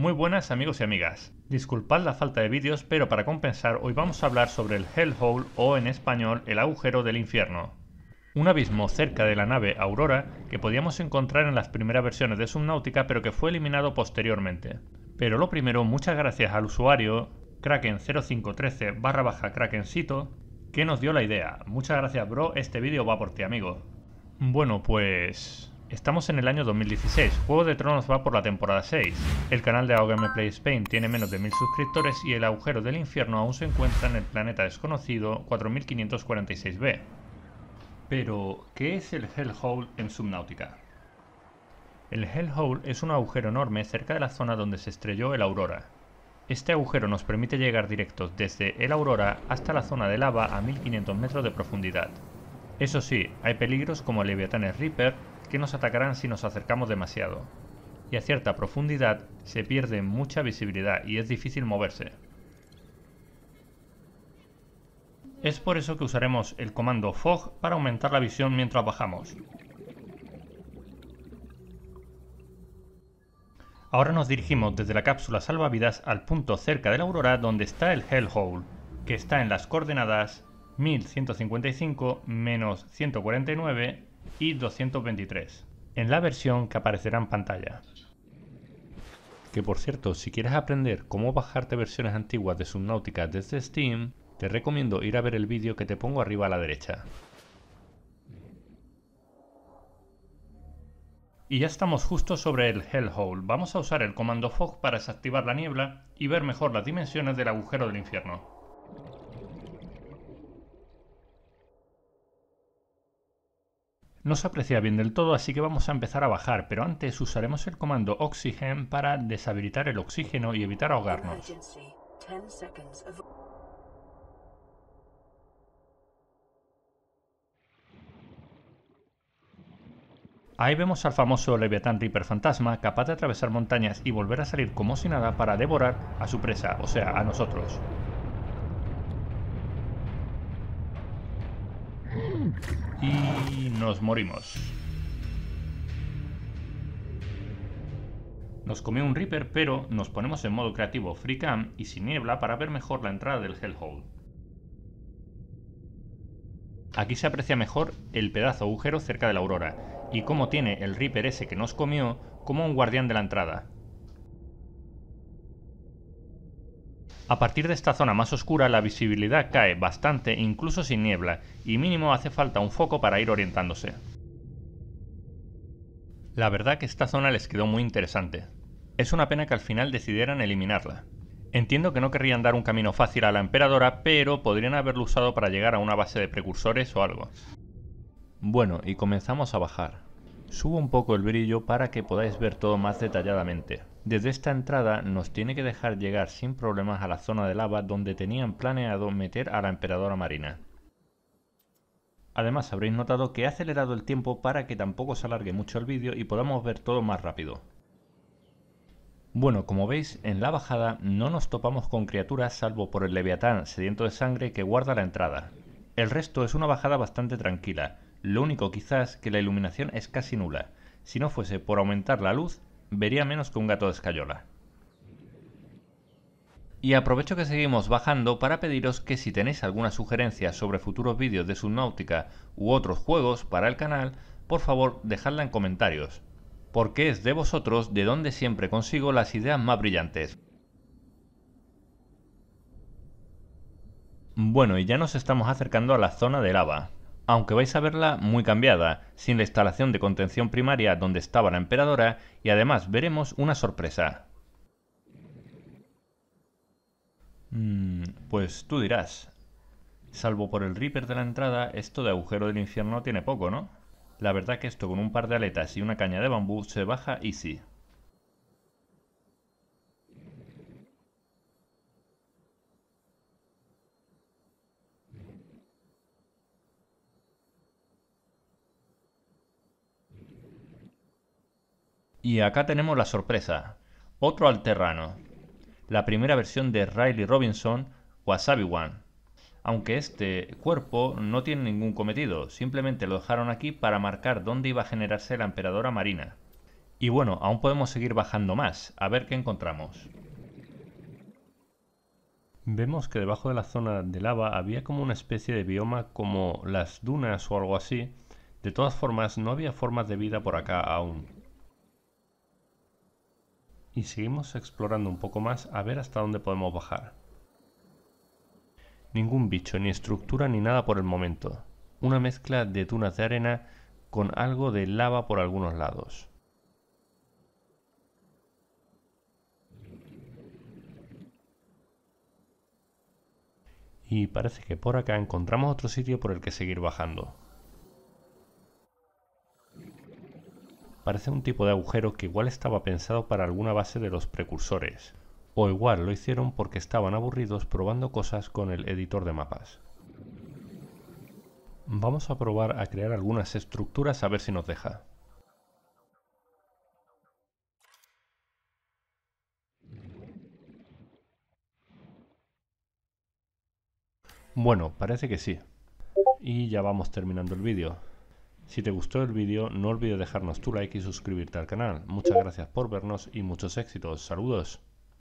Muy buenas amigos y amigas. Disculpad la falta de vídeos, pero para compensar hoy vamos a hablar sobre el Hellhole o en español el agujero del infierno. Un abismo cerca de la nave Aurora que podíamos encontrar en las primeras versiones de Subnautica pero que fue eliminado posteriormente. Pero lo primero, muchas gracias al usuario Kraken0513 barra baja Krakensito que nos dio la idea. Muchas gracias bro, este vídeo va por ti amigo. Bueno pues... Estamos en el año 2016, Juego de Tronos va por la temporada 6. El canal de AOGM Play Spain tiene menos de 1000 suscriptores y el agujero del infierno aún se encuentra en el planeta desconocido 4546b. Pero, ¿qué es el Hell Hole en Subnautica? El Hell Hole es un agujero enorme cerca de la zona donde se estrelló el Aurora. Este agujero nos permite llegar directos desde el Aurora hasta la zona de lava a 1500 metros de profundidad. Eso sí, hay peligros como el Reaper que nos atacarán si nos acercamos demasiado, y a cierta profundidad se pierde mucha visibilidad y es difícil moverse. Es por eso que usaremos el comando FOG para aumentar la visión mientras bajamos. Ahora nos dirigimos desde la cápsula salvavidas al punto cerca de la aurora donde está el Hellhole, que está en las coordenadas 1155 149 y 223, en la versión que aparecerá en pantalla. Que por cierto, si quieres aprender cómo bajarte versiones antiguas de Subnautica desde Steam, te recomiendo ir a ver el vídeo que te pongo arriba a la derecha. Y ya estamos justo sobre el Hell Hole, Vamos a usar el comando Fog para desactivar la niebla y ver mejor las dimensiones del agujero del infierno. No se aprecia bien del todo, así que vamos a empezar a bajar, pero antes usaremos el comando Oxygen para deshabilitar el oxígeno y evitar ahogarnos. Ahí vemos al famoso Leviathan Reaper Fantasma, capaz de atravesar montañas y volver a salir como si nada para devorar a su presa, o sea, a nosotros. Y nos morimos. Nos comió un Reaper, pero nos ponemos en modo creativo Free Cam y sin niebla para ver mejor la entrada del Hellhole. Aquí se aprecia mejor el pedazo agujero cerca de la aurora, y cómo tiene el Reaper ese que nos comió como un guardián de la entrada, A partir de esta zona más oscura la visibilidad cae bastante incluso sin niebla y mínimo hace falta un foco para ir orientándose. La verdad que esta zona les quedó muy interesante. Es una pena que al final decidieran eliminarla. Entiendo que no querrían dar un camino fácil a la emperadora, pero podrían haberlo usado para llegar a una base de precursores o algo. Bueno, y comenzamos a bajar. Subo un poco el brillo para que podáis ver todo más detalladamente. Desde esta entrada nos tiene que dejar llegar sin problemas a la zona de lava donde tenían planeado meter a la emperadora marina. Además habréis notado que he acelerado el tiempo para que tampoco se alargue mucho el vídeo y podamos ver todo más rápido. Bueno, como veis, en la bajada no nos topamos con criaturas salvo por el leviatán sediento de sangre que guarda la entrada. El resto es una bajada bastante tranquila, lo único quizás que la iluminación es casi nula. Si no fuese por aumentar la luz, vería menos que un gato de escayola. Y aprovecho que seguimos bajando para pediros que si tenéis alguna sugerencia sobre futuros vídeos de Subnautica u otros juegos para el canal, por favor dejadla en comentarios, porque es de vosotros de donde siempre consigo las ideas más brillantes. Bueno, y ya nos estamos acercando a la zona de lava, aunque vais a verla muy cambiada, sin la instalación de contención primaria donde estaba la emperadora, y además veremos una sorpresa. Mm, pues tú dirás. Salvo por el Reaper de la entrada, esto de agujero del infierno tiene poco, ¿no? La verdad que esto con un par de aletas y una caña de bambú se baja easy. Y acá tenemos la sorpresa. Otro alterrano. La primera versión de Riley Robinson, Wasabi One. Aunque este cuerpo no tiene ningún cometido, simplemente lo dejaron aquí para marcar dónde iba a generarse la emperadora marina. Y bueno, aún podemos seguir bajando más, a ver qué encontramos. Vemos que debajo de la zona de lava había como una especie de bioma como las dunas o algo así. De todas formas, no había formas de vida por acá aún y seguimos explorando un poco más a ver hasta dónde podemos bajar. Ningún bicho, ni estructura, ni nada por el momento. Una mezcla de dunas de arena con algo de lava por algunos lados. Y parece que por acá encontramos otro sitio por el que seguir bajando. parece un tipo de agujero que igual estaba pensado para alguna base de los precursores, o igual lo hicieron porque estaban aburridos probando cosas con el editor de mapas. Vamos a probar a crear algunas estructuras a ver si nos deja. Bueno, parece que sí. Y ya vamos terminando el vídeo. Si te gustó el vídeo, no olvides dejarnos tu like y suscribirte al canal. Muchas gracias por vernos y muchos éxitos. Saludos.